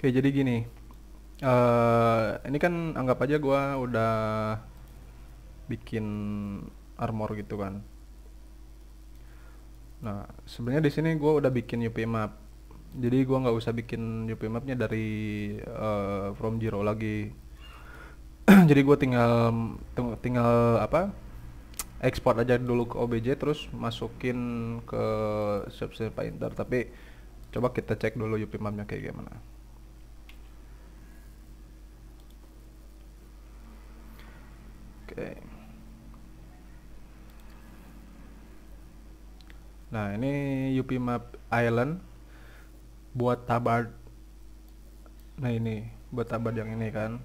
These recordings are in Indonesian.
Oke, jadi gini. Uh, ini kan anggap aja gue udah bikin armor gitu kan. Nah, sebenarnya di sini gue udah bikin UP map. Jadi gue nggak usah bikin UP mapnya dari uh, from zero lagi. jadi gue tinggal tinggal apa? Export aja dulu ke OBJ terus masukin ke subsurface painter. Tapi coba kita cek dulu UP mapnya kayak gimana. Okay. Nah, ini UP Map Island buat tabard. Nah, ini buat tabard yang ini kan.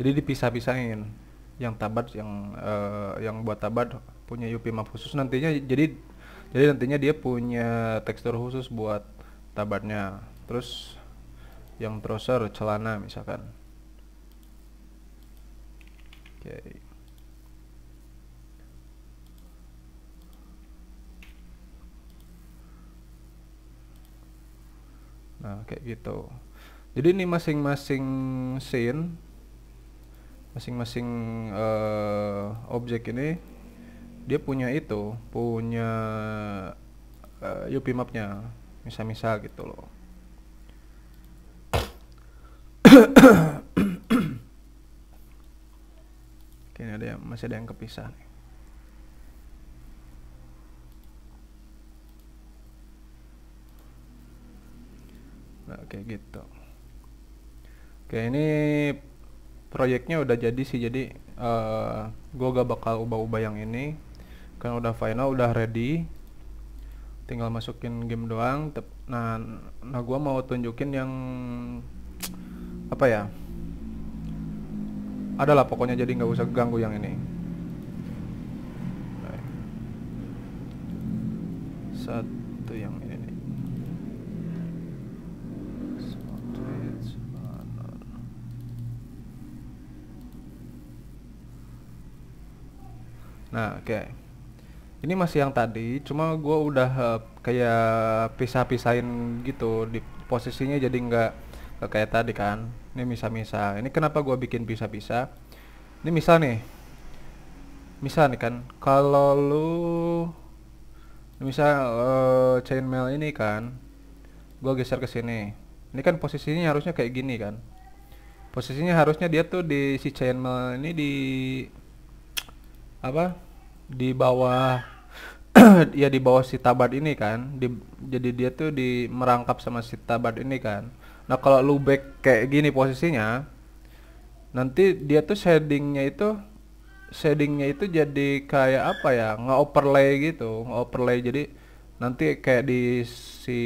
Jadi dipisah-pisahin. Yang tabard yang uh, yang buat tabard punya UP Map khusus nantinya jadi jadi nantinya dia punya tekstur khusus buat tabarnya. Terus yang trouser celana misalkan. Okay. nah kayak gitu jadi ini masing-masing scene masing-masing uh, objek ini dia punya itu punya uh, eh, UP mapnya misal-misal gitu loh Oke, ini ada yang masih ada yang kepisah nih. kayak gitu oke ini proyeknya udah jadi sih jadi uh, eh, gue gak bakal ubah-ubah yang ini kan udah final udah ready tinggal masukin game doang nah nah gue mau tunjukin yang apa ya adalah pokoknya jadi nggak usah ganggu yang ini satu Nah, oke. Okay. Ini masih yang tadi, cuma gue udah uh, kayak pisah-pisahin gitu di posisinya jadi nggak kayak tadi kan. Ini misa-misa Ini kenapa gue bikin pisah-pisah? Ini misa nih. misa nih kan, kalau lu misal uh, chainmail ini kan, gue geser ke sini. Ini kan posisinya harusnya kayak gini kan. Posisinya harusnya dia tuh di si chainmail ini di apa di bawah ya di bawah si Tabat ini kan di, jadi dia tuh di merangkap sama si Tabat ini kan nah kalau lu back kayak gini posisinya nanti dia tuh shadingnya itu shadingnya itu jadi kayak apa ya nggak overlay gitu nggak overlay jadi nanti kayak di si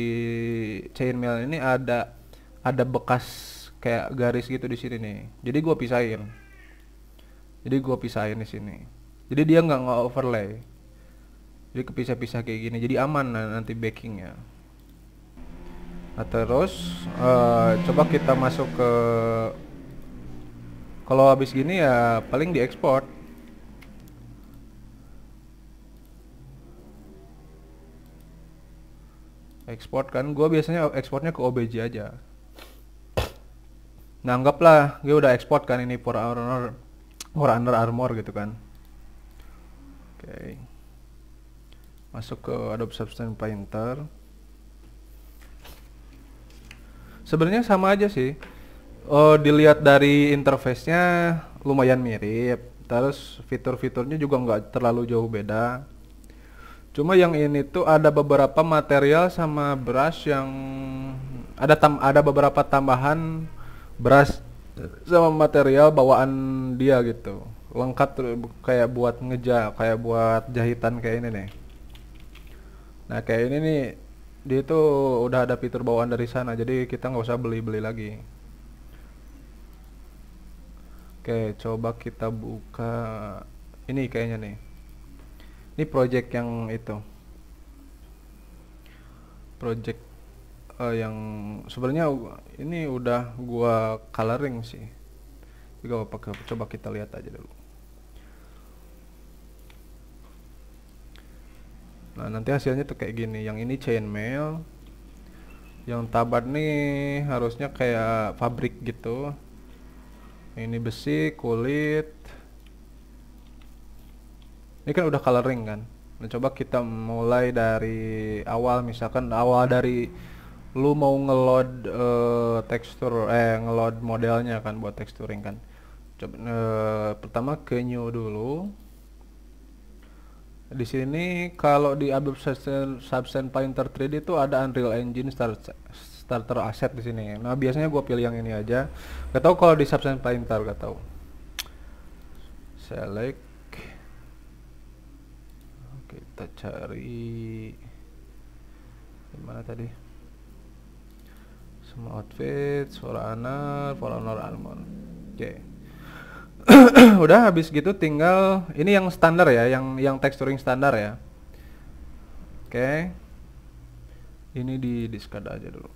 chainmail ini ada ada bekas kayak garis gitu di sini nih jadi gua pisahin jadi gua pisahin di sini jadi dia nggak nggak overlay jadi kepisah-pisah kayak gini jadi aman nanti backingnya nah terus uh, coba kita masuk ke kalau habis gini ya paling diekspor ekspor kan gue biasanya ekspornya ke OBJ aja nah anggaplah gue udah ekspor kan ini for honor for under armor gitu kan oke okay. masuk ke Adobe Substance Painter sebenarnya sama aja sih oh, dilihat dari interface-nya lumayan mirip terus fitur-fiturnya juga nggak terlalu jauh beda cuma yang ini tuh ada beberapa material sama brush yang ada tam ada beberapa tambahan brush sama material bawaan dia gitu lengkap kayak buat ngeja kayak buat jahitan kayak ini nih nah kayak ini nih dia itu udah ada fitur bawaan dari sana jadi kita nggak usah beli-beli lagi oke coba kita buka ini kayaknya nih ini project yang itu project uh, yang sebenarnya ini udah gua coloring sih. juga pakai apa coba kita lihat aja dulu. nah nanti hasilnya tuh kayak gini yang ini chainmail yang tabat nih harusnya kayak pabrik gitu ini besi kulit ini kan udah coloring kan nah, coba kita mulai dari awal misalkan awal dari lu mau ngeload uh, eh, tekstur eh ngeload modelnya kan buat texturing kan coba uh, pertama ke new dulu di sini kalau di Adobe Substance, Painter 3D itu ada Unreal Engine Star Starter Asset di sini. Nah biasanya gue pilih yang ini aja. Gak tau kalau di Substance Painter gak tau. Select. Kita cari gimana tadi? Semua outfit, suara anar, follower normal. Oke. Okay. udah habis gitu tinggal ini yang standar ya yang yang texturing standar ya oke okay. ini di discard aja dulu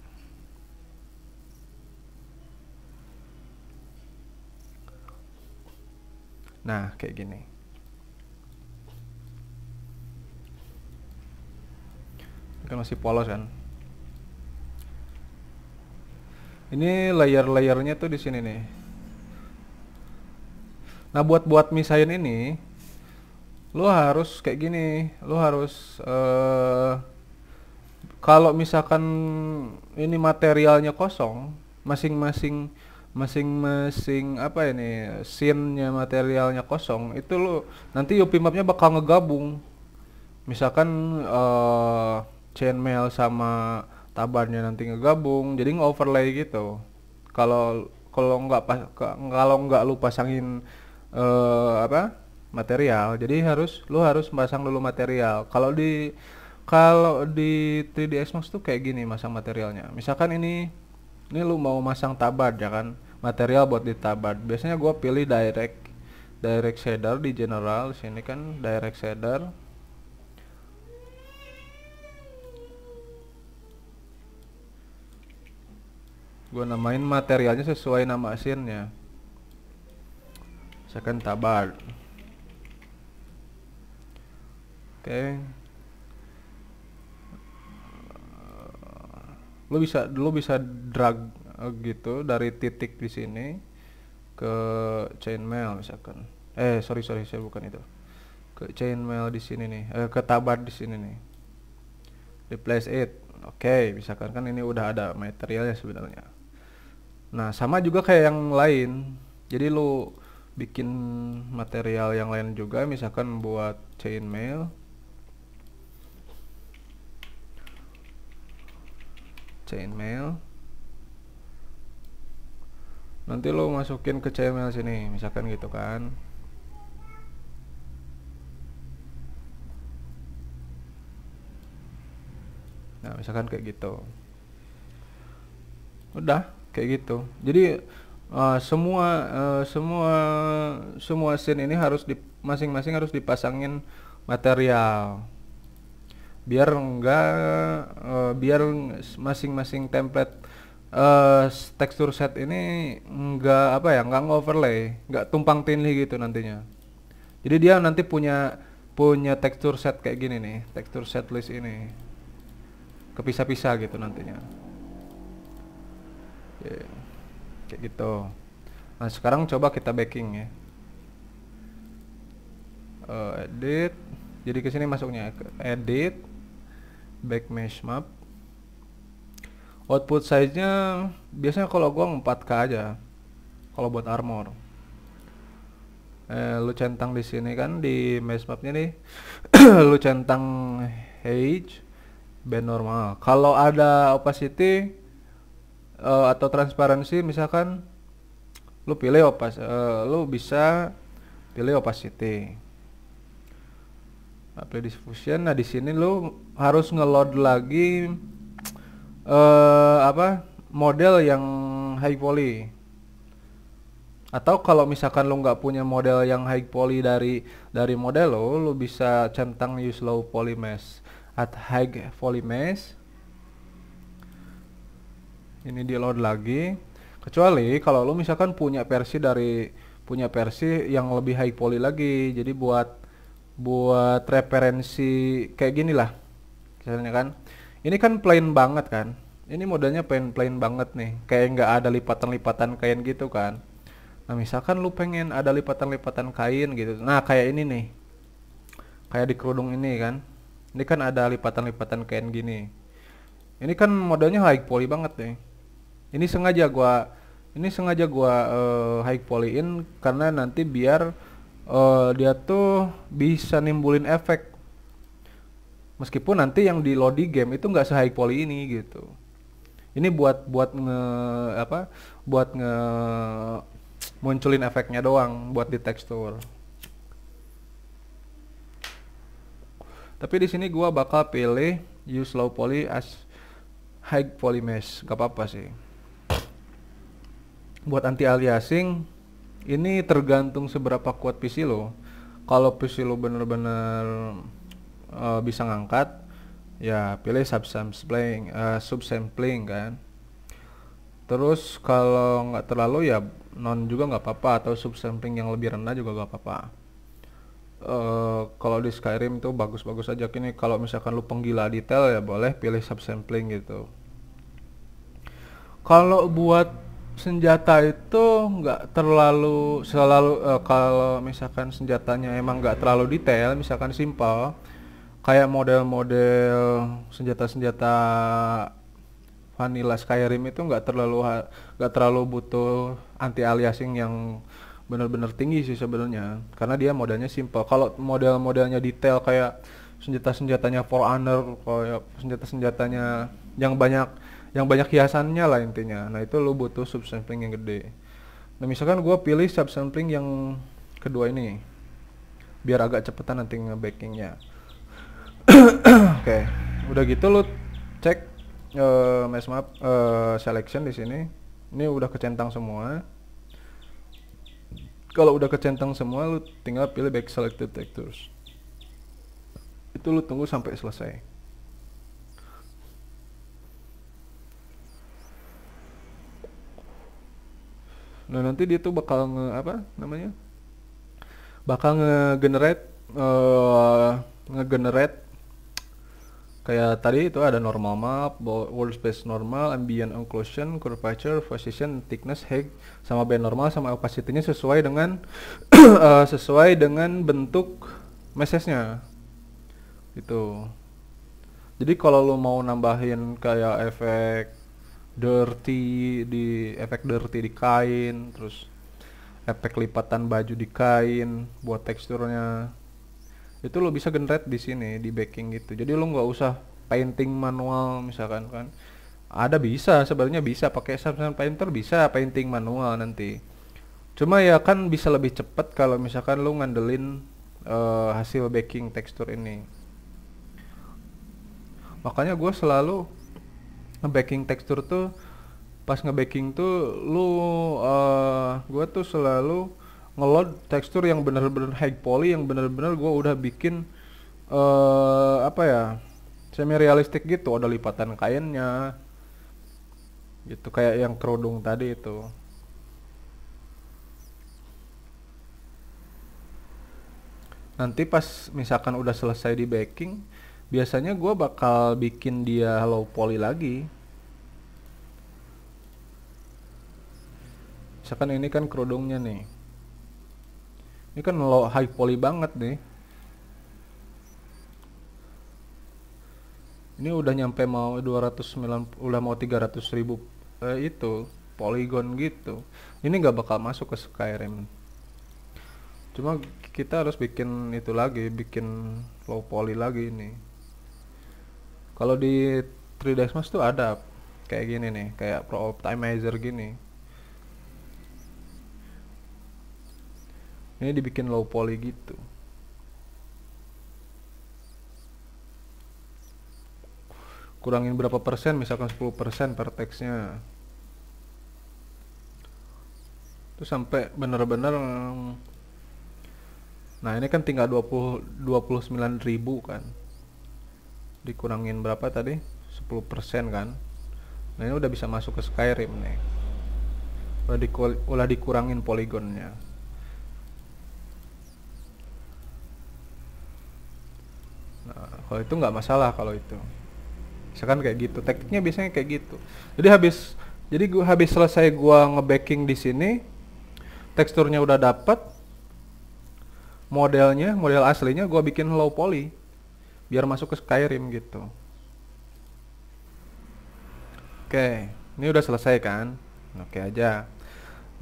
nah kayak gini ini kan masih polos kan ini layer-layernya tuh di sini nih Nah buat buat misain ini, lo harus kayak gini, lo harus uh, kalau misalkan ini materialnya kosong, masing-masing masing-masing apa ini scene-nya materialnya kosong itu lo nanti UP mapnya bakal ngegabung misalkan uh, chainmail sama tabarnya nanti ngegabung jadi nge-overlay gitu kalau kalau nggak kalau nggak lu pasangin uh, apa material jadi harus lu harus pasang dulu material kalau di kalau di 3ds Max tuh kayak gini masang materialnya misalkan ini ini lu mau masang tabat ya kan material buat ditabat biasanya gua pilih direct direct shader di general sini kan direct shader gua namain materialnya sesuai nama scene nya Misalkan tabar Oke. Okay. Lo bisa lo bisa drag eh, gitu dari titik di sini ke chainmail misalkan. Eh, sorry sorry saya bukan itu. Ke chainmail di sini nih, eh, ke tabar di sini nih. Replace it. Oke, okay, misalkan kan ini udah ada materialnya sebenarnya. Nah, sama juga kayak yang lain. Jadi lo bikin material yang lain juga misalkan buat chainmail chainmail nanti lo masukin ke chainmail sini misalkan gitu kan nah misalkan kayak gitu udah kayak gitu jadi uh, semua uh, semua semua scene ini harus di masing-masing harus dipasangin material biar enggak uh, biar masing-masing template uh, eh, tekstur set ini enggak apa ya enggak overlay enggak tumpang tindih gitu nantinya jadi dia nanti punya punya tekstur set kayak gini nih tekstur set list ini kepisah-pisah gitu nantinya yeah kayak gitu nah sekarang coba kita backing ya uh, edit jadi ke sini masuknya edit back mesh map output size nya biasanya kalau gua 4k aja kalau buat armor eh, lu centang di sini kan di mesh mapnya nih lu centang age band normal kalau ada opacity uh, atau transparansi misalkan lu pilih opas uh, lu bisa pilih opacity apply diffusion nah di sini lu harus ngeload lagi uh, apa model yang high poly atau kalau misalkan lo nggak punya model yang high poly dari dari model lo lo bisa centang use low poly mesh at high poly mesh ini di load lagi kecuali kalau lo misalkan punya versi dari punya versi yang lebih high poly lagi jadi buat buat referensi kayak gini lah misalnya kan ini kan plain banget kan ini modalnya plain plain banget nih kayak nggak ada lipatan-lipatan kain gitu kan nah misalkan lu pengen ada lipatan-lipatan kain gitu nah kayak ini nih kayak di kerudung ini kan ini kan ada lipatan-lipatan kain gini ini kan modelnya high poly banget nih ini sengaja gua ini sengaja gua uh, high polyin karena nanti biar uh, dia tuh bisa nimbulin efek meskipun nanti yang di lodi game itu nggak se high poly ini gitu ini buat buat nge apa buat nge munculin efeknya doang buat di tekstur tapi di sini gua bakal pilih use low poly as high poly mesh gak apa apa sih buat anti aliasing ini tergantung seberapa kuat PC lo kalau PC lo bener-bener uh, bisa ngangkat ya pilih subsampling uh, subsampling kan terus kalau nggak terlalu ya non juga nggak apa-apa atau subsampling yang lebih rendah juga nggak apa-apa uh, kalau di Skyrim tuh bagus-bagus aja kini kalau misalkan lu penggila detail ya boleh pilih subsampling gitu kalau buat senjata itu nggak terlalu selalu uh, kalau misalkan senjatanya emang nggak terlalu detail misalkan simpel kayak model-model senjata-senjata vanilla Skyrim itu nggak terlalu nggak terlalu butuh anti aliasing yang benar-benar tinggi sih sebenarnya karena dia modelnya simple kalau model-modelnya detail kayak senjata-senjatanya For Honor kayak senjata-senjatanya yang banyak yang banyak hiasannya lah intinya nah itu lo butuh subsampling yang gede nah misalkan gue pilih subsampling yang kedua ini biar agak cepetan nanti ngebackingnya oke okay. udah gitu lo cek uh, eh, mesh map uh, selection di sini ini udah kecentang semua kalau udah kecentang semua lo tinggal pilih back selected textures itu lo tunggu sampai selesai Nah nanti dia tuh bakal nge apa namanya? Bakal ngegenerate uh, ngegenerate kayak tadi itu ada normal map, world space normal, ambient occlusion, curvature, position, thickness, height sama band normal sama opacity-nya sesuai dengan uh, sesuai dengan bentuk message-nya. Itu. Jadi kalau lo mau nambahin kayak efek dirty di efek dirty di kain terus efek lipatan baju di kain buat teksturnya itu lo bisa generate di sini di baking gitu jadi lo nggak usah painting manual misalkan kan ada bisa sebenarnya bisa pakai Samsung Painter bisa painting manual nanti cuma ya kan bisa lebih cepat kalau misalkan lo ngandelin uh, hasil baking tekstur ini makanya gue selalu ngebaking tekstur tuh pas ngebaking tuh lu uh, eh, gue tuh selalu ngelod tekstur yang bener-bener high poly yang bener-bener gue udah bikin uh, apa ya semi realistik gitu ada lipatan kainnya gitu kayak yang kerudung tadi itu nanti pas misalkan udah selesai di baking biasanya gue bakal bikin dia low poly lagi misalkan ini kan kerudungnya nih ini kan low high poly banget nih ini udah nyampe mau 290 udah mau 300 ribu eh, itu polygon gitu ini nggak bakal masuk ke Skyrim cuma kita harus bikin itu lagi bikin low poly lagi ini kalau di 3 d Smash tuh ada kayak gini nih, kayak pro optimizer gini. Ini dibikin low poly gitu. Kurangin berapa persen, misalkan 10 persen per teksnya. Terus sampai bener-bener Nah, ini kan tinggal 20 ribu kan dikurangin berapa tadi 10% kan nah ini udah bisa masuk ke Skyrim nih udah, di, udah dikurangin poligonnya nah kalau itu nggak masalah kalau itu misalkan kayak gitu tekniknya biasanya kayak gitu jadi habis jadi gua habis selesai gua ngebacking di sini teksturnya udah dapet, modelnya model aslinya gua bikin low poly biar masuk ke Skyrim gitu oke ini udah selesai kan oke aja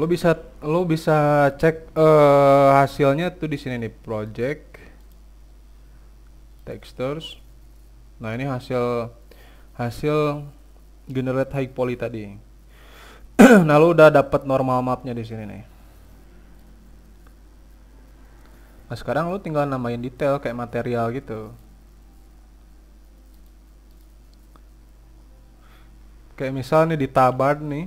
lo bisa lo bisa cek uh, hasilnya tuh di sini nih project textures nah ini hasil hasil generate high poly tadi nah lo udah dapat normal mapnya di sini nih nah sekarang lo tinggal namain detail kayak material gitu kayak nih di Tabar nih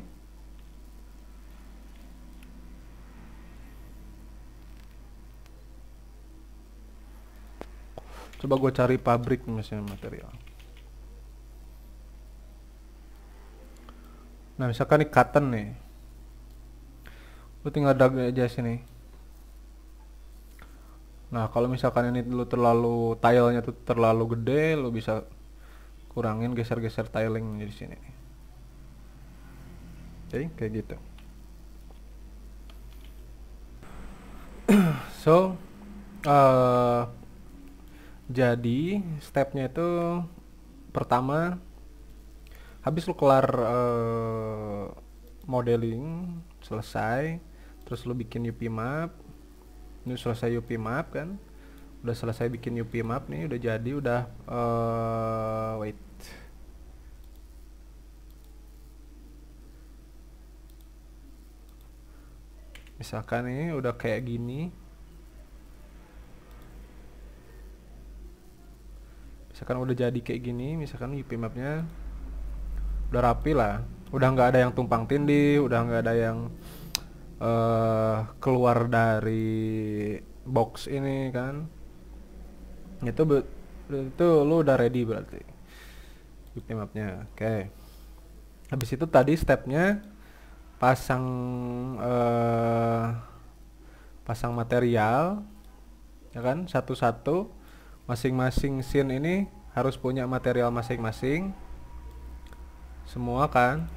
coba gue cari pabrik misalnya material nah misalkan ini cotton nih lu tinggal drag aja sini nah kalau misalkan ini lu terlalu tilenya tuh terlalu gede lu bisa kurangin geser-geser tiling di sini okay? kayak gitu so uh, jadi stepnya itu pertama habis lu kelar uh, modeling selesai terus lu bikin UP map ini selesai UP map kan udah selesai bikin UP map nih udah jadi udah uh, wait misalkan ini udah kayak gini misalkan udah jadi kayak gini misalkan UP mapnya udah rapi lah udah nggak ada yang tumpang tindih udah nggak ada yang uh, keluar dari box ini kan itu itu lu udah ready berarti UP mapnya oke okay. habis itu tadi stepnya pasang eh, pasang material ya kan satu-satu masing-masing scene ini harus punya material masing-masing semua kan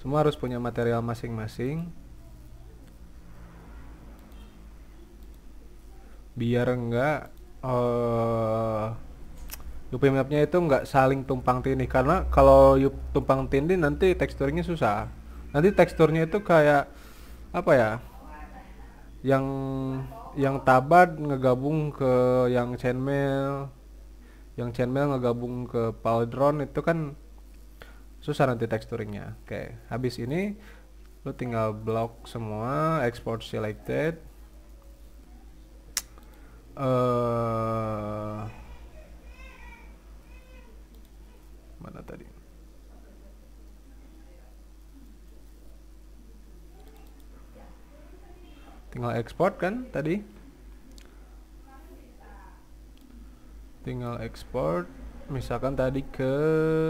semua harus punya material masing-masing biar enggak eh UP mapnya itu nggak saling tumpang tindih karena kalau tumpang tindih nanti teksturnya susah nanti teksturnya itu kayak apa ya yang yang tabat ngegabung ke yang chainmail yang chainmail ngegabung ke pauldron itu kan susah nanti teksturnya. oke habis ini lu tinggal blok semua export selected uh, tinggal export kan tadi tinggal export misalkan tadi ke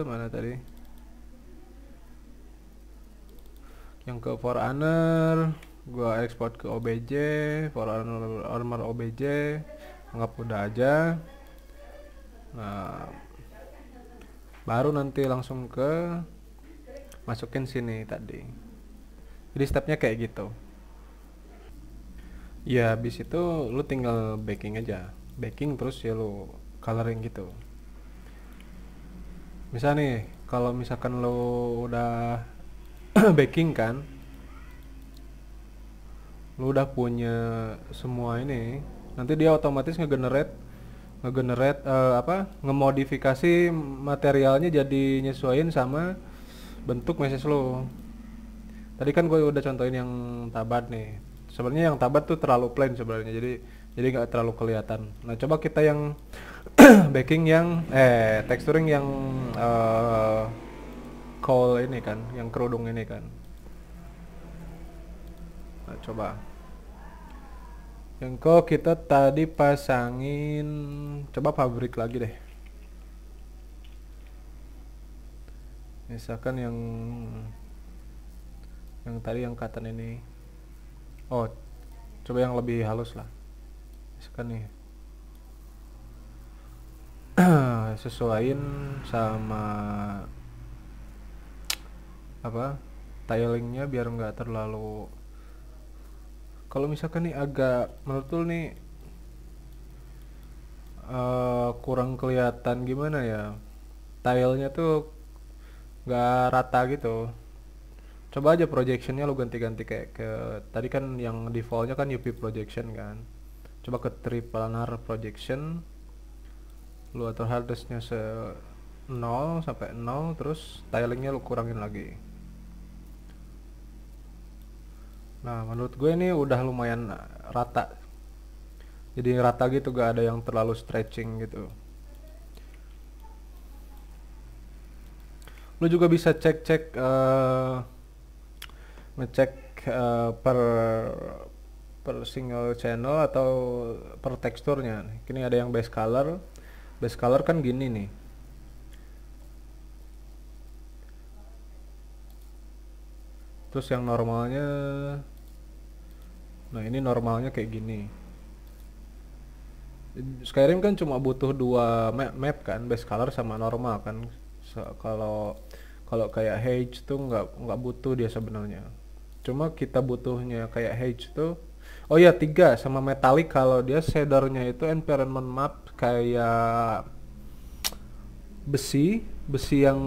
mana tadi yang ke for forerunner gua export ke obj forerunner armor obj anggap udah aja nah baru nanti langsung ke masukin sini tadi jadi stepnya kayak gitu ya habis itu lu tinggal baking aja baking terus ya lu coloring gitu Misalnya nih kalau misalkan lo udah baking kan lo udah punya semua ini nanti dia otomatis ngegenerate ngegenerate uh, apa modifikasi materialnya jadi nyesuaiin sama bentuk message lo tadi kan gue udah contohin yang tabat nih sebenarnya yang tabat tuh terlalu plain sebenarnya jadi jadi nggak terlalu kelihatan nah coba kita yang baking yang eh texturing yang uh, eh, call ini kan yang kerudung ini kan nah, coba yang kok kita tadi pasangin coba pabrik lagi deh misalkan yang yang tadi yang katan ini oh coba yang lebih halus lah misalkan nih sesuaiin sama apa tilingnya biar nggak terlalu kalau misalkan nih agak menurut nih uh, kurang kelihatan gimana ya tilenya tuh nggak rata gitu coba aja projectionnya lo ganti-ganti kayak ke tadi kan yang defaultnya kan up projection kan coba ke triplanar projection lu atur hardnessnya se 0 sampai 0 terus tilingnya lu kurangin lagi nah menurut gue ini udah lumayan rata jadi rata gitu gak ada yang terlalu stretching gitu lu juga bisa cek-cek uh, ngecek uh, per per single channel atau per teksturnya kini ada yang base color base color kan gini nih terus yang normalnya nah ini normalnya kayak gini Skyrim kan cuma butuh dua map, map kan base color sama normal kan kalau so, kalau kayak Hage tuh nggak nggak butuh dia sebenarnya cuma kita butuhnya kayak hedge tuh oh ya tiga sama metalik kalau dia shadernya itu environment map kayak besi besi yang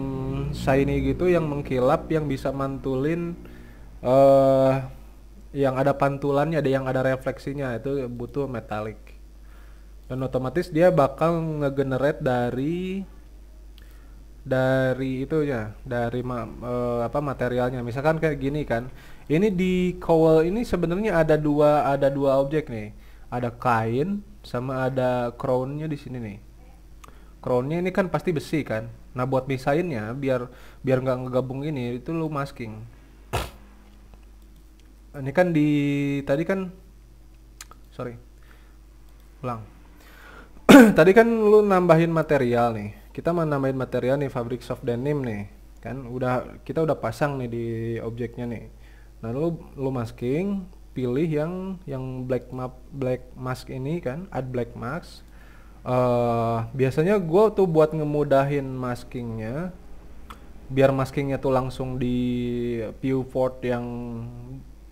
shiny gitu yang mengkilap yang bisa mantulin uh, yang ada pantulannya ada yang ada refleksinya itu butuh metalik dan otomatis dia bakal ngegenerate dari dari itu ya dari ma uh, apa materialnya misalkan kayak gini kan ini di cowl ini sebenarnya ada dua ada dua objek nih ada kain sama ada crownnya di sini nih crownnya ini kan pasti besi kan nah buat misainnya biar biar nggak ngegabung ini itu lo masking ini kan di tadi kan sorry ulang tadi kan lu nambahin material nih kita mau nambahin material nih fabric soft denim nih kan udah kita udah pasang nih di objeknya nih nah lu lu masking pilih yang yang black map black mask ini kan add black mask uh, biasanya gue tuh buat ngemudahin maskingnya biar maskingnya tuh langsung di viewport yang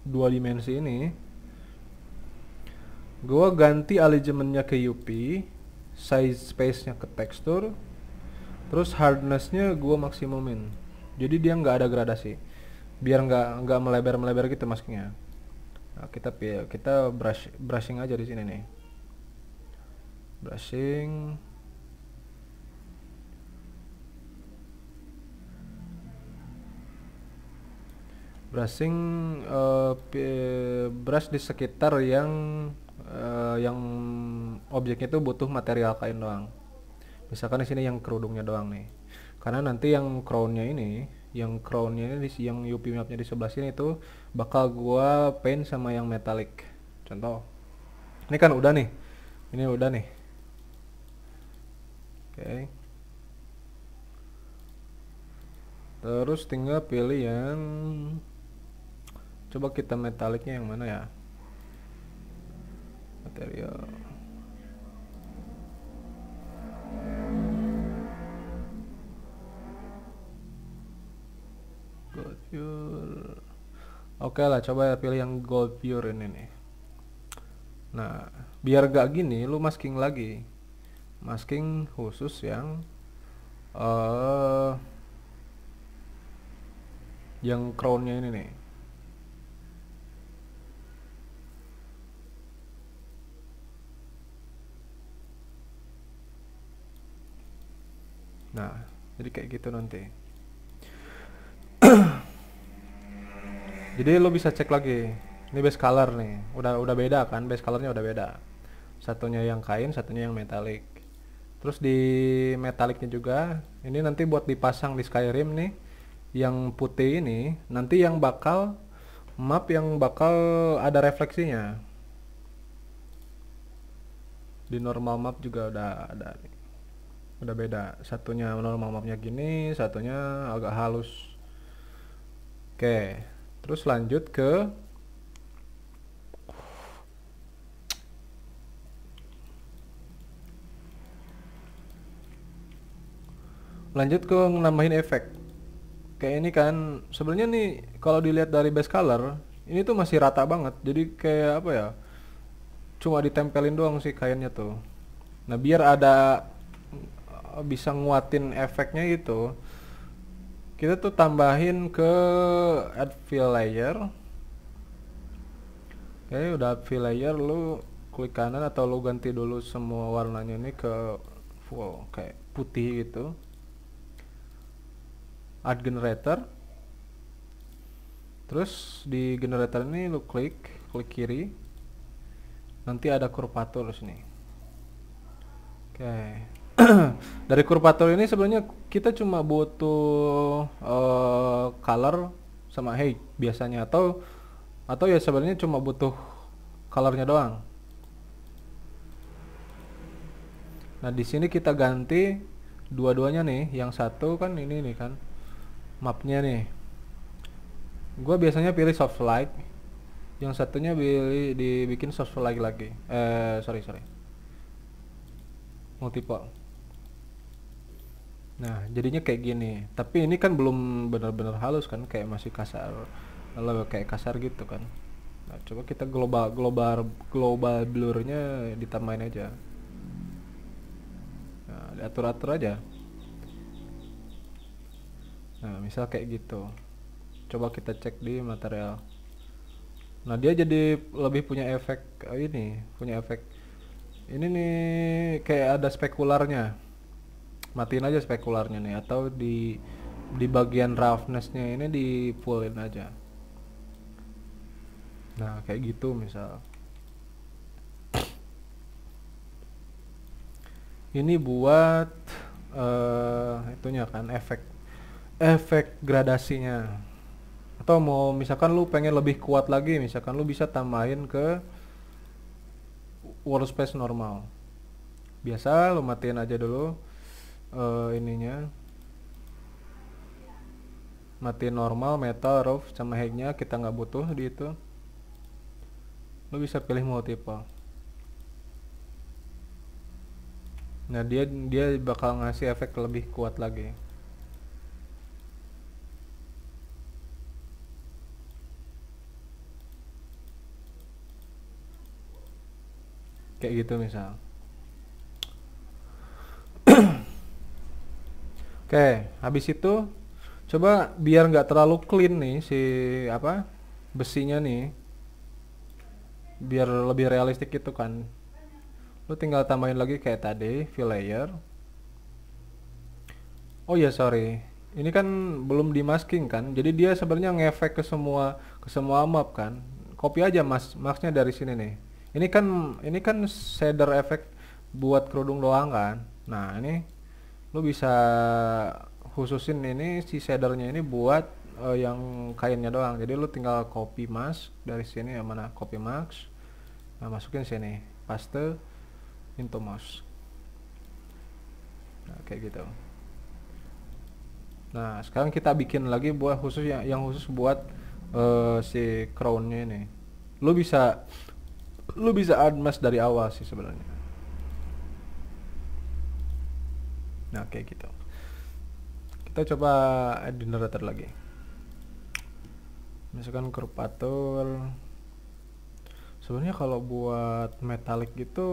dua dimensi ini gue ganti alignmentnya ke UP size space nya ke tekstur terus hardnessnya gue maksimumin jadi dia nggak ada gradasi biar nggak nggak melebar melebar gitu maskingnya nah, kita kita brush brushing aja di sini nih brushing brushing uh, brush di sekitar yang uh, yang objeknya itu butuh material kain doang misalkan di sini yang kerudungnya doang nih karena nanti yang crownnya ini yang crownnya ini yang UP mapnya di sebelah sini itu bakal gua paint sama yang metalik contoh ini kan udah nih ini udah nih oke okay. terus tinggal pilih yang coba kita metaliknya yang mana ya material pure oke lah coba ya pilih yang gold pure ini nih nah biar gak gini lu masking lagi masking khusus yang uh, yang crownnya ini nih Nah, jadi kayak gitu nanti. jadi lo bisa cek lagi ini base color nih udah udah beda kan base colornya udah beda satunya yang kain satunya yang metalik terus di metaliknya juga ini nanti buat dipasang di Skyrim nih yang putih ini nanti yang bakal map yang bakal ada refleksinya di normal map juga udah ada nih udah beda satunya normal mapnya gini satunya agak halus oke okay terus lanjut ke lanjut ke nambahin efek kayak ini kan sebenarnya nih kalau dilihat dari base color ini tuh masih rata banget jadi kayak apa ya cuma ditempelin doang sih kainnya tuh nah biar ada bisa nguatin efeknya itu kita tuh tambahin ke add fill layer oke ya, okay, ya udah add fill layer lu klik kanan atau lu ganti dulu semua warnanya ini ke full kayak putih gitu add generator terus di generator ini lu klik klik kiri nanti ada kurvatur sini oke okay. dari kurvatur ini sebenarnya kita cuma butuh uh, color sama height biasanya atau atau ya sebenarnya cuma butuh colornya doang. Nah di sini kita ganti dua-duanya nih, yang satu kan ini nih kan mapnya nih. Gua biasanya pilih soft light, yang satunya pilih dibikin soft light lagi. Eh sorry sorry, multiple. Nah, jadinya kayak gini. Tapi ini kan belum benar-benar halus kan, kayak masih kasar. Lalu kayak kasar gitu kan. Nah, coba kita global global global blurnya ditambahin aja. Nah, diatur-atur aja. Nah, misal kayak gitu. Coba kita cek di material. Nah, dia jadi lebih punya efek eh, ini, punya efek ini nih kayak ada spekularnya matiin aja spekularnya nih atau di di bagian roughnessnya ini di fullin aja nah kayak gitu misal ini buat uh, itunya kan efek efek gradasinya atau mau misalkan lu pengen lebih kuat lagi misalkan lu bisa tambahin ke workspace normal biasa lu matiin aja dulu uh, ininya mati normal metal roof sama hacknya kita nggak butuh di itu lu bisa pilih multiple nah dia dia bakal ngasih efek lebih kuat lagi kayak gitu misal Oke, habis itu coba biar nggak terlalu clean nih si apa besinya nih. Biar lebih realistik itu kan. Lo tinggal tambahin lagi kayak tadi, fill layer. Oh ya sorry, ini kan belum dimasking kan, jadi dia sebenarnya ngefek ke semua ke semua map kan. Copy aja mas, masnya dari sini nih. Ini kan ini kan shader efek buat kerudung doang kan. Nah ini lu bisa khususin ini si shadernya ini buat uh, yang kainnya doang jadi lu tinggal copy mask dari sini yang mana copy mask nah masukin sini paste into mask nah kayak gitu nah sekarang kita bikin lagi buat khusus yang, yang khusus buat uh, si crownnya ini lu bisa lu bisa add mask dari awal sih sebenarnya nah kayak gitu kita coba add generator lagi misalkan kurvatur sebenarnya kalau buat metalik gitu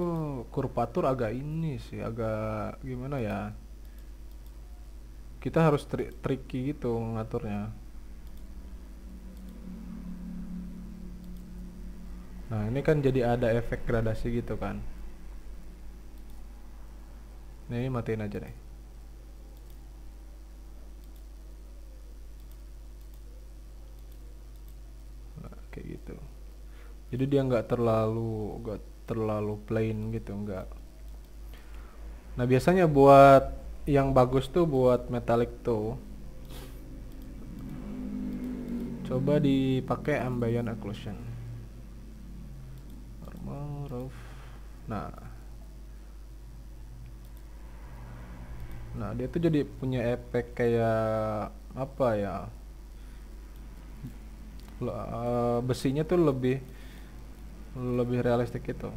kurvatur agak ini sih agak gimana ya kita harus tri tricky gitu ngaturnya nah ini kan jadi ada efek gradasi gitu kan ini matiin aja deh kayak gitu jadi dia nggak terlalu nggak terlalu plain gitu nggak nah biasanya buat yang bagus tuh buat metallic tuh coba dipakai ambient occlusion normal rough nah nah dia tuh jadi punya efek kayak apa ya uh, besinya tuh lebih lebih realistik itu.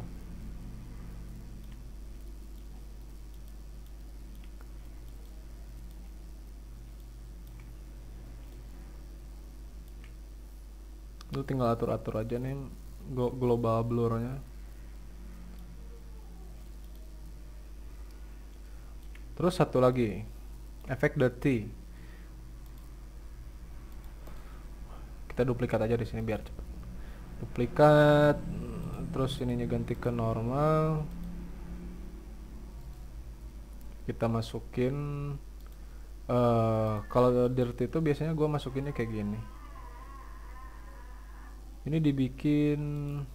lu tinggal atur-atur aja nih global blurnya terus satu lagi efek dirty kita duplikat aja di sini biar cepat duplikat terus ininya ganti ke normal kita masukin uh, kalau dirt itu biasanya gue masukinnya kayak gini ini dibikin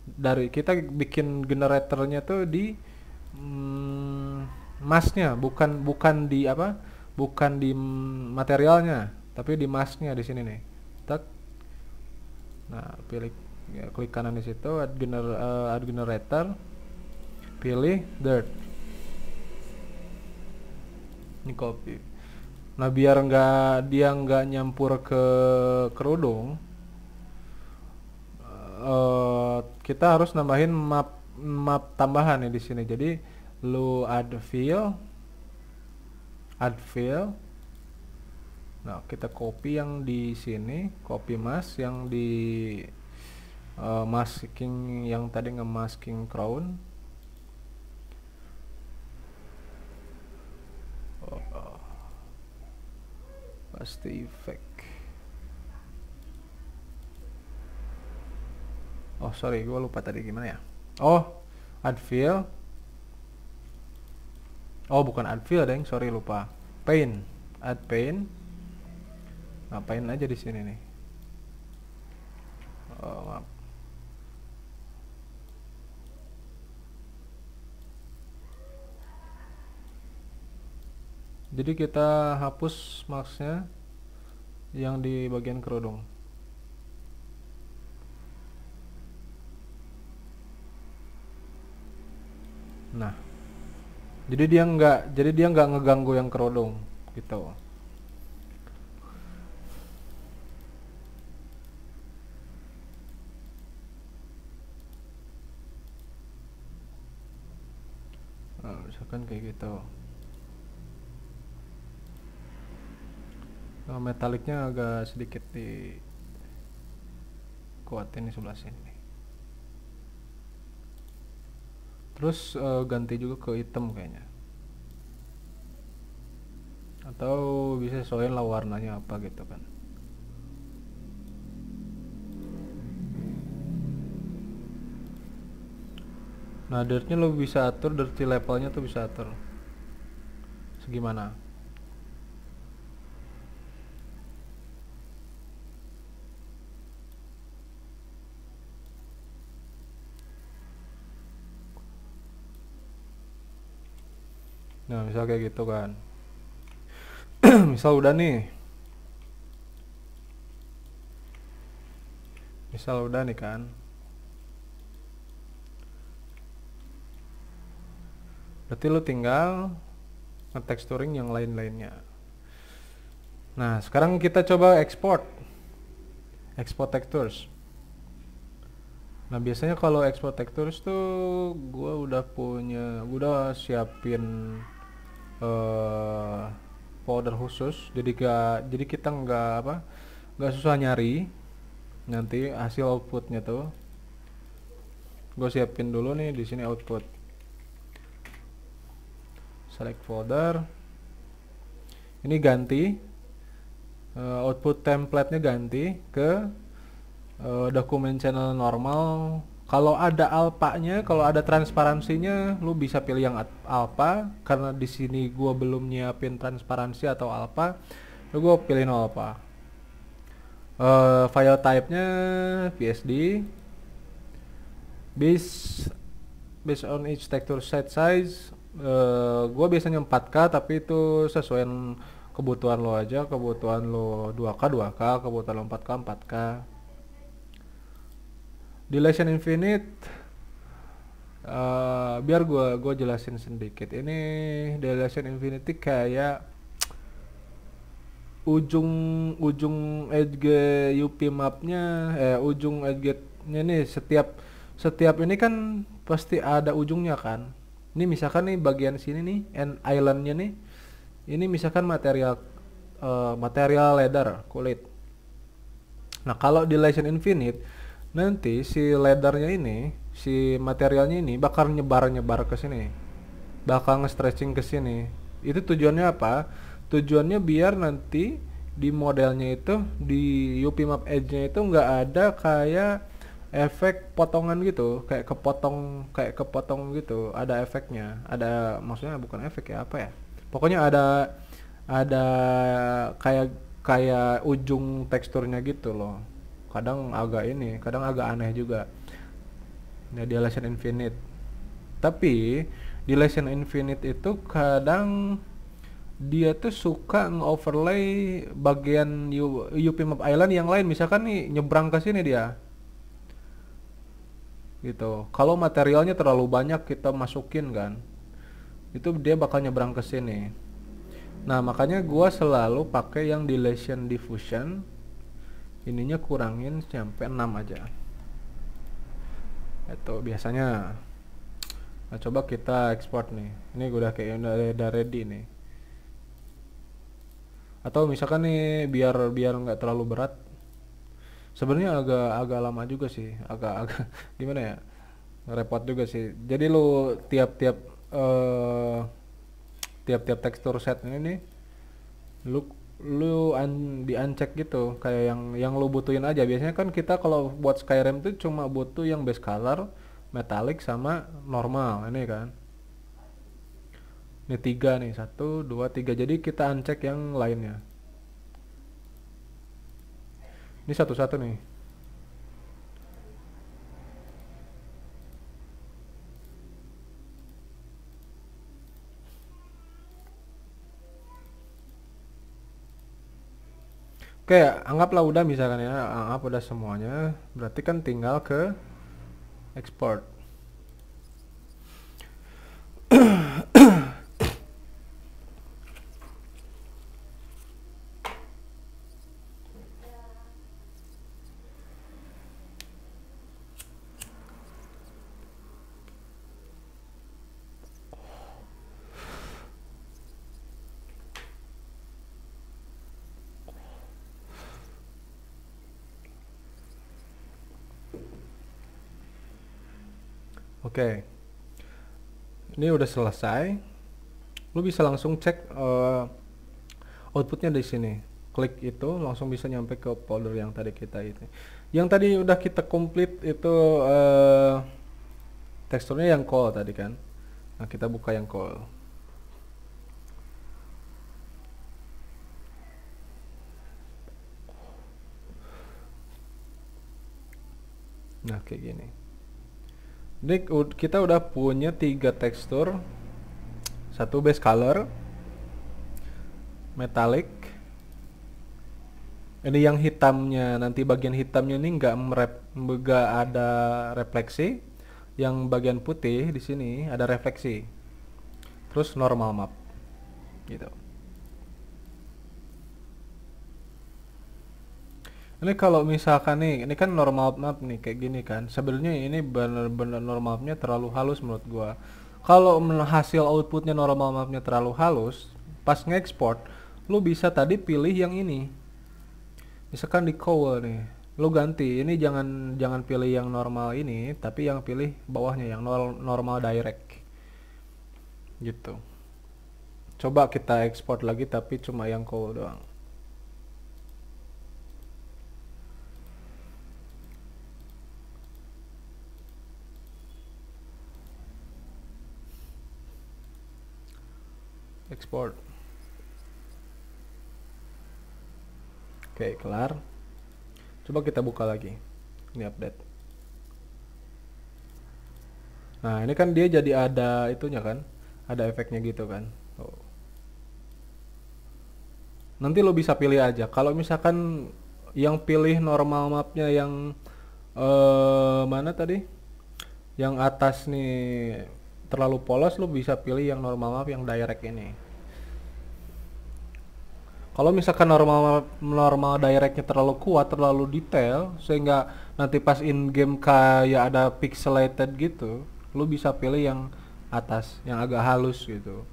dari kita bikin generatornya tuh di mm, masnya bukan bukan di apa bukan di materialnya tapi di masnya di sini nih tak nah pilih ya, klik kanan di situ add, gener, uh, eh, add generator pilih dirt ini copy nah biar enggak dia enggak nyampur ke kerudung uh, kita harus nambahin map map tambahan ya di sini jadi lu add fill add fill Nah, kita copy yang di sini, copy mask yang di uh, masking yang tadi nge-masking crown. Oh. oh. Pasti effect. Oh, sorry, gue lupa tadi gimana ya. Oh, feel Oh, bukan feel, deng. Sorry, lupa. Paint. Add paint ngapain aja di sini nih oh, jadi kita hapus maksnya yang di bagian kerudung nah jadi dia nggak jadi dia nggak ngeganggu yang kerudung gitu kan kayak gitu nah, metaliknya agak sedikit di kuatin di sebelah sini terus uh, ganti juga ke hitam kayaknya atau bisa sesuaiin lah warnanya apa gitu kan nah dirtnya lo bisa atur dirty levelnya tuh bisa atur segimana Nah, misal kayak gitu kan. misal udah nih. Misal udah nih kan. berarti lu tinggal texturing yang lain-lainnya nah sekarang kita coba export export textures nah biasanya kalau export textures tuh gue udah punya gue udah siapin uh, folder khusus jadi gak jadi kita nggak apa nggak susah nyari nanti hasil outputnya tuh gue siapin dulu nih di sini output select folder ini ganti uh, output template-nya ganti ke uh, dokumen channel normal kalau ada alpanya kalau ada transparansinya lu bisa pilih yang alpa. karena di sini gua belum nyiapin transparansi atau alpa, lu gua pilih alpa uh, eh, file type-nya PSD based based on each texture set size uh, eh, gue biasanya 4K tapi itu sesuai kebutuhan lo aja kebutuhan lo 2K 2K kebutuhan lo 4K 4K di Legend Infinite uh, biar gue gue jelasin sedikit ini Dilation Infinity kayak ujung ujung edge UP mapnya eh ujung edge nya ini setiap setiap ini kan pasti ada ujungnya kan ini misalkan nih bagian sini nih and islandnya nih ini misalkan material uh, material leather kulit nah kalau di Legend Infinite nanti si leathernya ini si materialnya ini bakal nyebar nyebar ke sini bakal nge-stretching ke sini itu tujuannya apa tujuannya biar nanti di modelnya itu di UP map edge nya itu nggak ada kayak efek potongan gitu kayak kepotong kayak kepotong gitu ada efeknya ada maksudnya bukan efek ya apa ya pokoknya ada ada kayak kayak ujung teksturnya gitu loh kadang agak ini kadang agak aneh juga nah di lesson infinite tapi di lesson infinite itu kadang dia tuh suka nge-overlay bagian UP Map Island yang lain misalkan nih nyebrang ke sini dia gitu kalau materialnya terlalu banyak kita masukin kan itu dia bakal nyebrang ke sini nah makanya gua selalu pakai yang dilation diffusion ininya kurangin sampai 6 aja itu biasanya nah coba kita ekspor nih ini gue udah kayak udah, udah ready nih atau misalkan nih biar biar nggak terlalu berat sebenarnya agak agak lama juga sih agak agak gimana ya repot juga sih jadi lu tiap-tiap uh, tiap-tiap tekstur set ini nih lu lu un, di uncheck gitu kayak yang yang lu butuhin aja biasanya kan kita kalau buat Skyrim tuh cuma butuh yang base color metallic sama normal ini kan ini tiga nih satu dua tiga jadi kita uncheck yang lainnya ini satu-satu nih. Oke, anggaplah udah misalkan ya, anggap udah semuanya. Berarti kan tinggal ke export. ini udah selesai lu bisa langsung cek uh, outputnya di sini klik itu langsung bisa nyampe ke folder yang tadi kita itu yang tadi udah kita complete itu uh, teksturnya yang call tadi kan nah kita buka yang call nah kayak gini ini kita udah punya tiga tekstur. Satu base color, metallic. Ini yang hitamnya, nanti bagian hitamnya ini nggak merep, nggak ada refleksi. Yang bagian putih di sini ada refleksi. Terus normal map, gitu. Ini kalau misalkan nih, ini kan normal map nih kayak gini kan. Sebenarnya ini bener-bener normal mapnya terlalu halus menurut gua. Kalau hasil outputnya normal mapnya terlalu halus, pas ngekspor, lu bisa tadi pilih yang ini. Misalkan di cowl nih, lu ganti. Ini jangan jangan pilih yang normal ini, tapi yang pilih bawahnya yang normal direct. Gitu. Coba kita export lagi tapi cuma yang cowl doang. export oke kelar coba kita buka lagi ini update nah ini kan dia jadi ada itunya kan ada efeknya gitu kan oh. nanti lo bisa pilih aja kalau misalkan yang pilih normal mapnya yang eh, mana tadi yang atas nih terlalu polos lo bisa pilih yang normal map yang direct ini kalau misalkan normal normal directnya terlalu kuat terlalu detail sehingga nanti pas in game kayak ada pixelated gitu lo bisa pilih yang atas yang agak halus gitu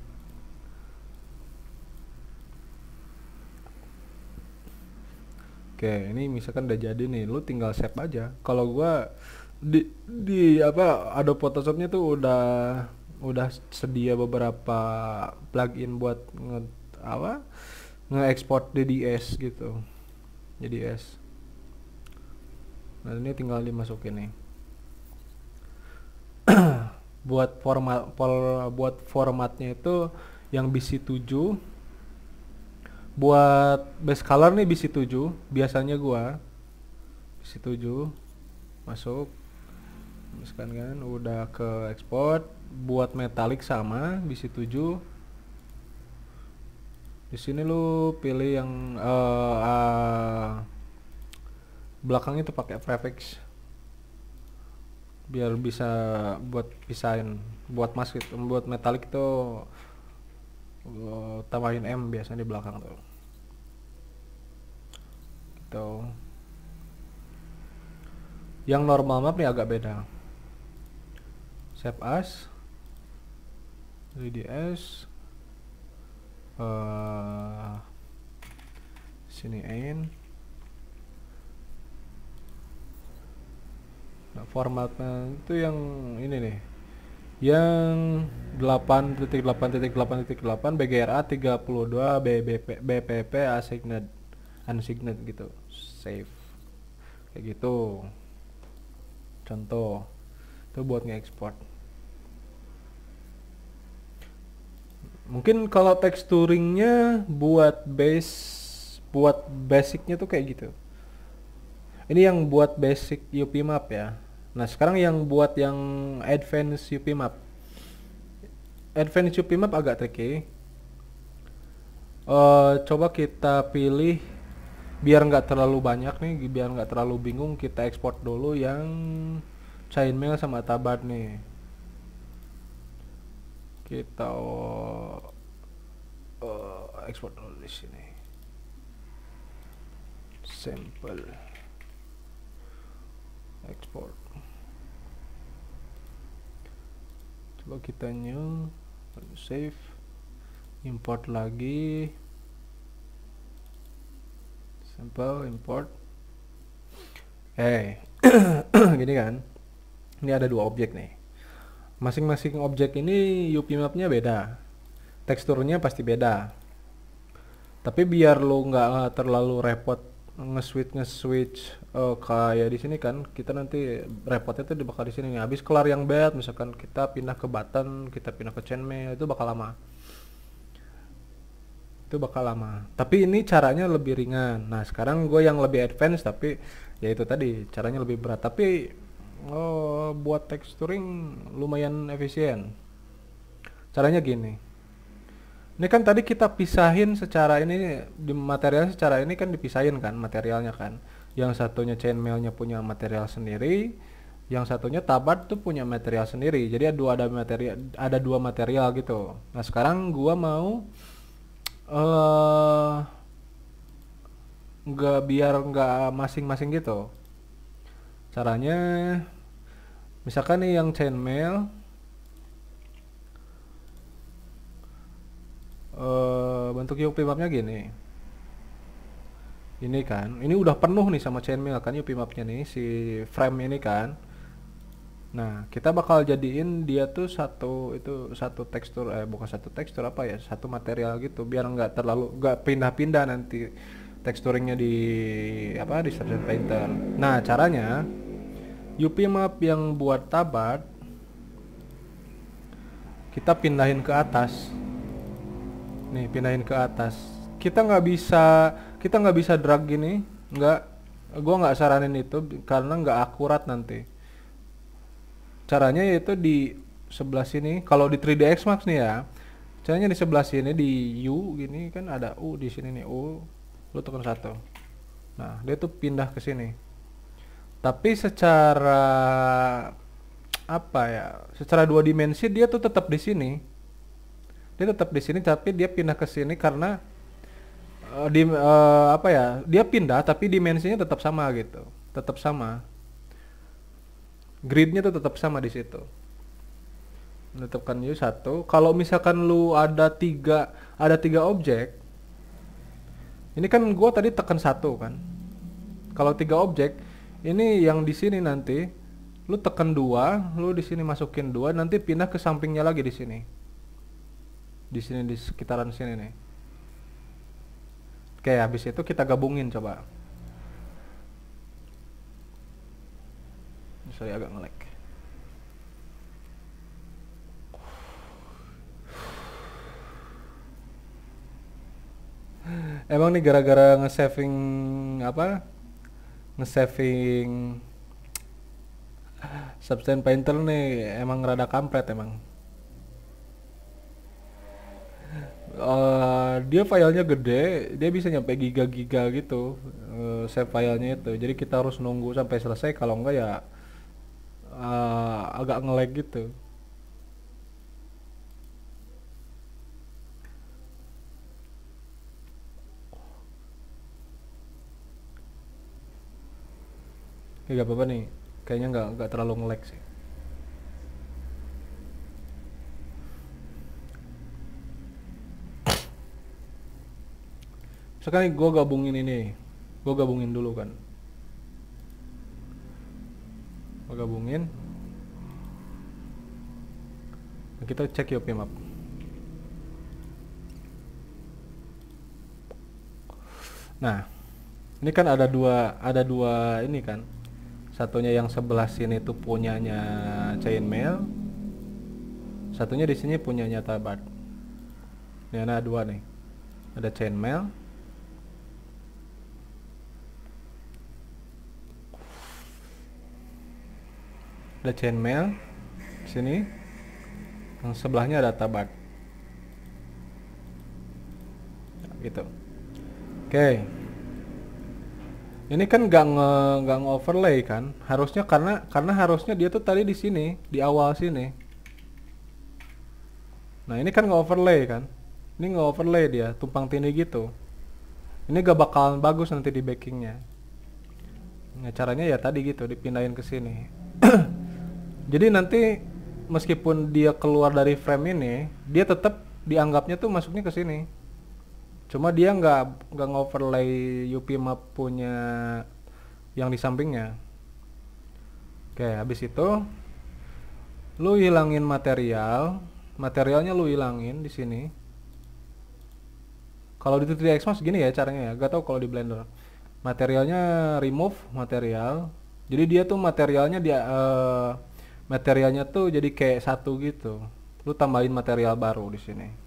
Oke, ini misalkan udah jadi nih, lo tinggal save aja. Kalau gue di di apa ada Photoshopnya tuh udah udah sedia beberapa plugin buat nge apa ngeekspor DDS gitu jadi S nah ini tinggal dimasukin nih buat format pol buat formatnya itu yang BC7 buat base color nih BC7 biasanya gua BC7 masuk misalkan kan udah ke ekspor buat metalik sama BC7 di sini lu pilih yang uh, eh, uh, ah, belakang itu pakai prefix biar bisa buat pisahin buat mask itu buat metalik itu uh, tambahin M biasanya di belakang tuh gitu yang normal map nih agak beda save as rds uh, eh, in nah, formatnya itu yang ini nih yang 8.8.8.8 BGRA 32 BBP, BPP assigned unsigned gitu save kayak gitu contoh itu buat nge-export Mungkin kalau texturingnya buat base buat basicnya tuh kayak gitu. Ini yang buat basic UP map ya. Nah sekarang yang buat yang advance UP map. Advance UP map agak tricky. Uh, coba kita pilih biar nggak terlalu banyak nih, biar nggak terlalu bingung kita export dulu yang chainmail sama tabat nih kita uh, eh, export dulu di sini sampel export, coba kita new save import lagi sampel import eh hey. gini kan ini ada dua objek nih Masing-masing objek ini UP mapnya beda. Teksturnya pasti beda. Tapi biar lo nggak terlalu repot nge-switch nge-switch uh, kayak di sini kan kita nanti repotnya tuh bakal di sini nih habis kelar yang bad misalkan kita pindah ke button kita pindah ke chainmail itu bakal lama itu bakal lama tapi ini caranya lebih ringan nah sekarang gue yang lebih advance tapi ya itu tadi caranya lebih berat tapi oh, buat texturing lumayan efisien. Caranya gini. Ini kan tadi kita pisahin secara ini di material secara ini kan dipisahin kan materialnya kan. Yang satunya chainmailnya punya material sendiri, yang satunya tabat tuh punya material sendiri. Jadi ada dua ada material ada dua material gitu. Nah, sekarang gua mau eh uh, nggak biar nggak masing-masing gitu caranya misalkan nih yang chainmail uh, eh, bentuk UP mapnya gini ini kan ini udah penuh nih sama chainmail kan UP mapnya nih si frame ini kan Nah, kita bakal jadiin dia tuh satu itu satu tekstur eh bukan satu tekstur apa ya, satu material gitu biar nggak terlalu nggak pindah-pindah nanti texturingnya di apa di substance Painter. Nah caranya UV map yang buat tabat kita pindahin ke atas. Nih pindahin ke atas. Kita nggak bisa kita nggak bisa drag gini, nggak gue nggak saranin itu karena nggak akurat nanti. Caranya yaitu di sebelah sini. Kalau di 3ds Max nih ya, caranya di sebelah sini di U gini kan ada U di sini nih U lu tekan satu nah dia tuh pindah ke sini tapi secara apa ya secara dua dimensi dia tuh tetap di sini dia tetap di sini tapi dia pindah ke sini karena uh, eh, di uh, eh, apa ya dia pindah tapi dimensinya tetap sama gitu tetap sama gridnya tuh tetap sama di situ menetapkan U1 kalau misalkan lu ada tiga ada tiga objek ini kan gue tadi tekan satu kan. Kalau tiga objek, ini yang di sini nanti lu tekan dua, lu di sini masukin dua, nanti pindah ke sampingnya lagi di sini. Di sini di sekitaran sini nih. Oke, habis itu kita gabungin coba. Sorry agak ngelek. emang nih gara-gara nge-saving apa nge-saving Substance Painter nih emang rada kampret emang uh, dia filenya gede dia bisa nyampe giga-giga gitu uh, save filenya itu jadi kita harus nunggu sampai selesai kalau enggak ya uh, agak ngelag gitu ya gak apa-apa nih kayaknya nggak nggak terlalu ngelek sih sekarang gue gabungin ini gue gabungin dulu kan gue gabungin nah, kita cek yuk map nah ini kan ada dua ada dua ini kan satunya yang sebelah sini itu punyanya chainmail satunya di sini punyanya tabat ini ada dua nih ada chainmail ada chainmail di sini yang sebelahnya ada tabat gitu oke okay. Ini kan gak nge gak overlay kan? Harusnya karena karena harusnya dia tuh tadi di sini, di awal sini. Nah, ini kan nge overlay kan? Ini nge overlay dia, tumpang tindih gitu. Ini gak bakalan bagus nanti di backingnya. Nah, caranya ya tadi gitu, dipindahin ke sini. Jadi nanti meskipun dia keluar dari frame ini, dia tetap dianggapnya tuh masuknya ke sini cuma dia nggak nggak overlay Yupi map punya yang di sampingnya oke habis itu lu hilangin material materialnya lu hilangin di sini kalau di 3 xmas gini ya caranya ya gak tau kalau di blender materialnya remove material jadi dia tuh materialnya dia uh, materialnya tuh jadi kayak satu gitu lu tambahin material baru di sini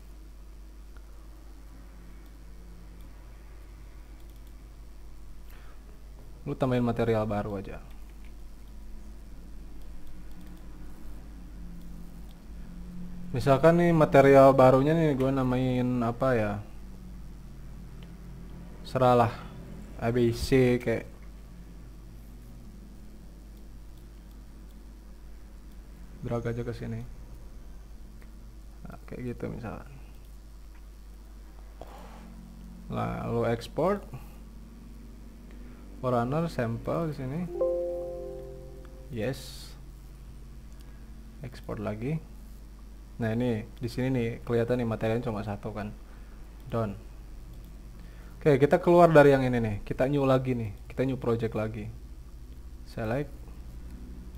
lu tambahin material baru aja misalkan nih material barunya nih gue namain apa ya seralah ABC kayak drag aja ke sini nah, kayak gitu misalnya nah lu export forerunner sampel di sini yes ekspor lagi nah ini di sini nih kelihatan nih materialnya cuma satu kan done oke kita keluar dari yang ini nih kita new lagi nih kita new project lagi select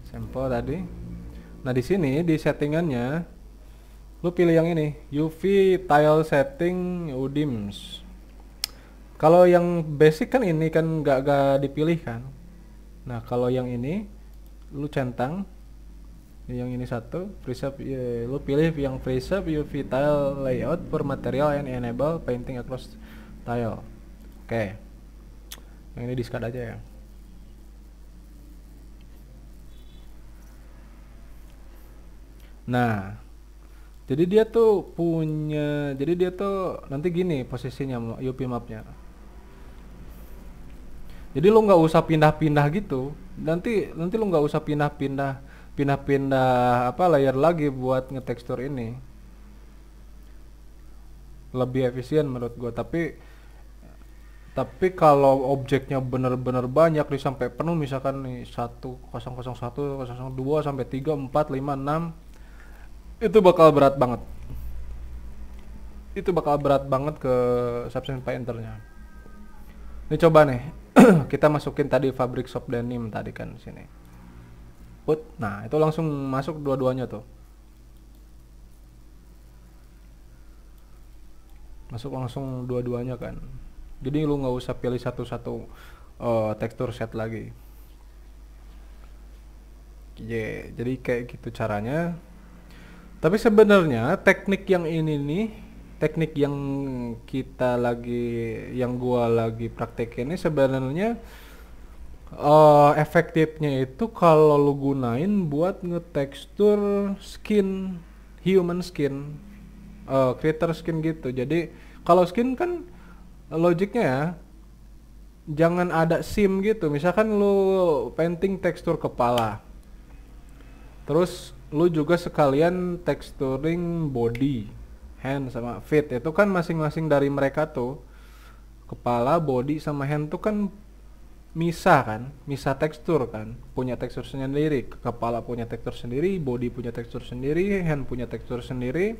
sampel tadi nah di sini di settingannya lu pilih yang ini UV tile setting UDIMS kalau yang basic kan ini kan gak, gak dipilih kan. Nah kalau yang ini lu centang yang ini satu preset ya, lu pilih yang preset UV tile layout per material and enable painting across tile oke okay. yang ini discard aja ya nah jadi dia tuh punya jadi dia tuh nanti gini posisinya UV mapnya jadi lu nggak usah pindah-pindah gitu nanti nanti lu nggak usah pindah-pindah pindah-pindah apa layer lagi buat ngetekstur ini lebih efisien menurut gua tapi tapi kalau objeknya bener-bener banyak nih sampai penuh misalkan nih 1 001 002 sampai 3 4 5 6 itu bakal berat banget itu bakal berat banget ke substance painternya ini coba nih kita masukin tadi Fabric Shop Denim tadi kan sini. Put. Nah, itu langsung masuk dua-duanya tuh. Masuk langsung dua-duanya kan. Jadi lu nggak usah pilih satu-satu uh, tekstur set lagi. Yeah, jadi kayak gitu caranya. Tapi sebenarnya teknik yang ini nih teknik yang kita lagi yang gua lagi praktek ini sebenarnya uh, efektifnya itu kalau lu gunain buat ngetekstur skin human skin uh, creator skin gitu jadi kalau skin kan logiknya ya jangan ada sim gitu misalkan lu painting tekstur kepala terus lu juga sekalian texturing body hand sama feet itu kan masing-masing dari mereka tuh kepala, body sama hand tuh kan misah kan, misah tekstur kan, punya tekstur sendiri, kepala punya tekstur sendiri, body punya tekstur sendiri, hand punya tekstur sendiri,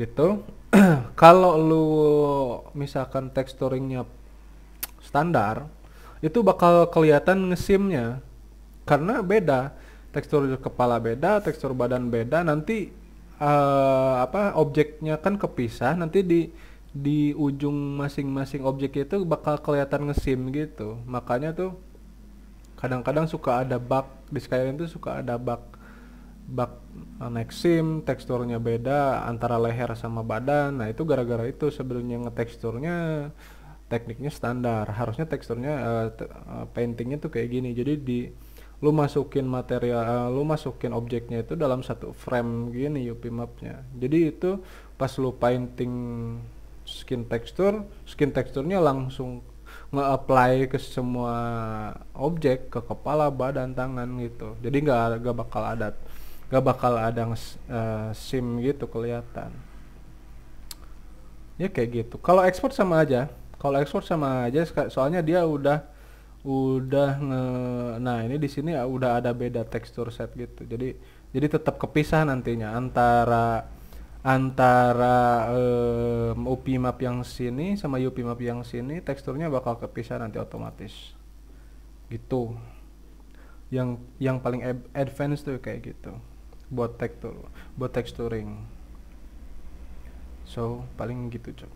gitu. Kalau lu misalkan texturingnya standar, itu bakal kelihatan ngesimnya karena beda tekstur kepala beda, tekstur badan beda, nanti uh, apa objeknya kan kepisah nanti di di ujung masing-masing objek itu bakal kelihatan ngesim gitu makanya tuh kadang-kadang suka ada bug di Skyrim tuh suka ada bug bug eh, next sim teksturnya beda antara leher sama badan nah itu gara-gara itu sebelumnya ngeteksturnya tekniknya standar harusnya teksturnya uh, uh, paintingnya tuh kayak gini jadi di lu masukin material lu masukin objeknya itu dalam satu frame gini yupi mapnya jadi itu pas lu painting skin texture skin teksturnya langsung nge-apply ke semua objek ke kepala badan tangan gitu jadi nggak nggak bakal ada nggak bakal ada uh, eh, sim gitu kelihatan ya kayak gitu kalau ekspor sama aja kalau ekspor sama aja soalnya dia udah udah nge nah ini di sini ya udah ada beda tekstur set gitu jadi jadi tetap kepisah nantinya antara antara um, UPI map yang sini sama UPI map yang sini teksturnya bakal kepisah nanti otomatis gitu yang yang paling advance tuh kayak gitu buat tekstur buat texturing so paling gitu cok